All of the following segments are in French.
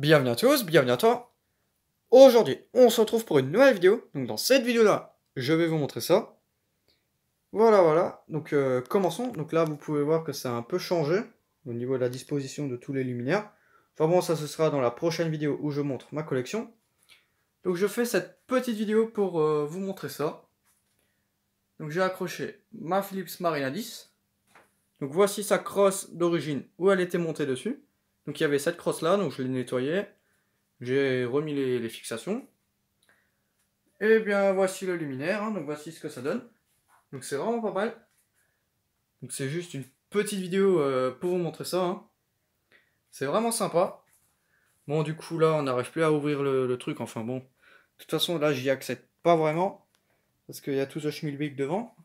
Bienvenue à tous, bienvenue à toi. Aujourd'hui, on se retrouve pour une nouvelle vidéo. Donc dans cette vidéo-là, je vais vous montrer ça. Voilà, voilà. Donc euh, commençons. Donc là, vous pouvez voir que ça a un peu changé au niveau de la disposition de tous les luminaires. Enfin bon, ça ce sera dans la prochaine vidéo où je montre ma collection. Donc je fais cette petite vidéo pour euh, vous montrer ça. Donc j'ai accroché ma Philips Marina 10. Donc voici sa crosse d'origine où elle était montée dessus. Donc il y avait cette crosse là, donc je l'ai nettoyée. J'ai remis les, fixations. Et eh bien voici le luminaire, hein, donc voici ce que ça donne. Donc c'est vraiment pas mal. Donc c'est juste une petite vidéo euh, pour vous montrer ça. Hein. C'est vraiment sympa. Bon du coup là on n'arrive plus à ouvrir le, truc, enfin bon. De toute façon là j'y accède pas vraiment. Parce qu'il y a tout ce schmilbic devant.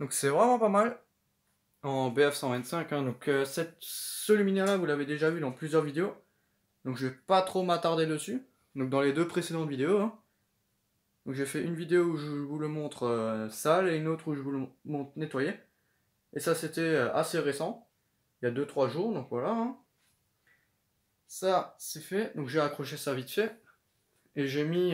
Donc c'est vraiment pas mal en BF125. Hein, donc euh, ce luminaire-là, vous l'avez déjà vu dans plusieurs vidéos. Donc je vais pas trop m'attarder dessus. Donc dans les deux précédentes vidéos. Hein, j'ai fait une vidéo où je vous le montre euh, sale et une autre où je vous le montre nettoyé. Et ça c'était euh, assez récent. Il y a 2-3 jours, donc voilà. Hein. Ça c'est fait. Donc j'ai accroché ça vite fait. Et j'ai mis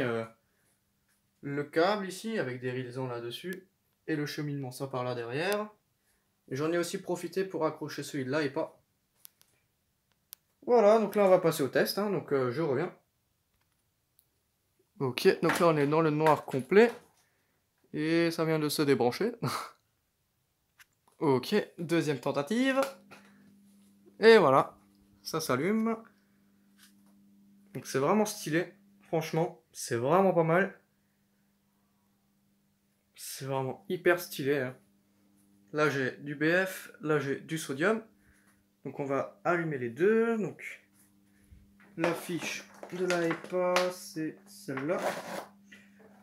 le câble ici avec des raisins là-dessus. Et le cheminement ça par là derrière. J'en ai aussi profité pour accrocher celui-là et pas. Voilà, donc là on va passer au test, hein, donc euh, je reviens. Ok, donc là on est dans le noir complet. Et ça vient de se débrancher. ok, deuxième tentative. Et voilà, ça s'allume. Donc c'est vraiment stylé, franchement, c'est vraiment pas mal. C'est vraiment hyper stylé. Hein. Là, j'ai du BF, là, j'ai du sodium. Donc, on va allumer les deux. Donc, la fiche de la EPA, c'est celle-là.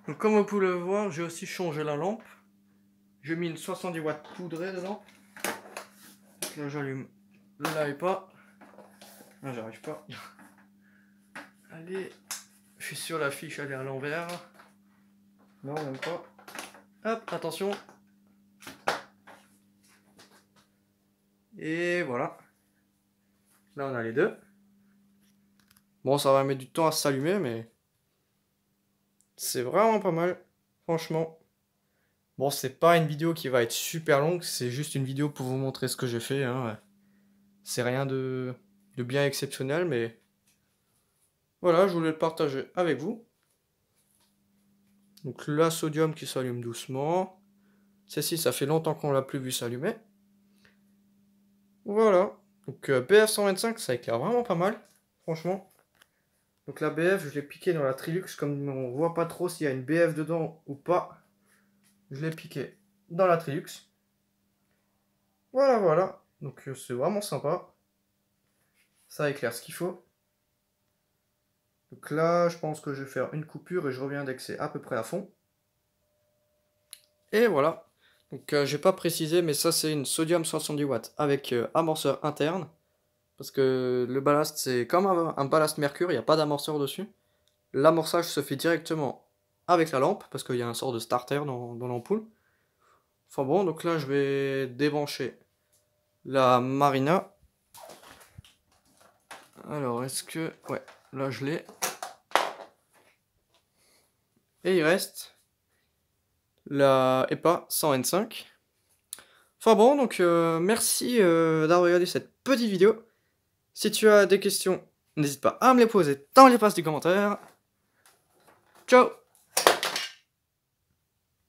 Donc, comme vous pouvez le voir, j'ai aussi changé la lampe. J'ai mis une 70 watts poudrée dedans. là, j'allume la EPA. Ah, j'arrive pas. Allez, je suis sur la fiche, elle à l'envers. Non, même pas. Hop, attention, Et voilà. Là, on a les deux. Bon, ça va mettre du temps à s'allumer, mais c'est vraiment pas mal, franchement. Bon, c'est pas une vidéo qui va être super longue, c'est juste une vidéo pour vous montrer ce que j'ai fait. Hein. C'est rien de... bien exceptionnel, mais voilà, je voulais le partager avec vous. Donc la sodium qui s'allume doucement. Celle-ci, ça fait longtemps qu'on l'a plus vu s'allumer. Voilà. Donc euh, BF 125, ça éclaire vraiment pas mal, franchement. Donc la BF, je l'ai piqué dans la Trilux, comme on voit pas trop s'il y a une BF dedans ou pas. Je l'ai piqué dans la Trilux. Voilà, voilà. Donc euh, c'est vraiment sympa. Ça éclaire ce qu'il faut. Donc là, je pense que je vais faire une coupure et je reviens d'excès à peu près à fond. Et voilà. Donc euh, j'ai pas précisé, mais ça c'est une sodium 70 watts avec euh, amorceur interne. Parce que le ballast c'est comme un, ballast mercure, il n'y a pas d'amorceur dessus. L'amorçage se fait directement avec la lampe, parce qu'il y a un sort de starter dans l'ampoule. Enfin bon, donc là je vais débrancher la Marina. Alors est-ce que... Ouais, là je l'ai. Et il reste la EPA 125. Enfin bon, donc euh, merci euh, d'avoir regardé cette petite vidéo. Si tu as des questions, n'hésite pas à me les poser dans passes des commentaires. Ciao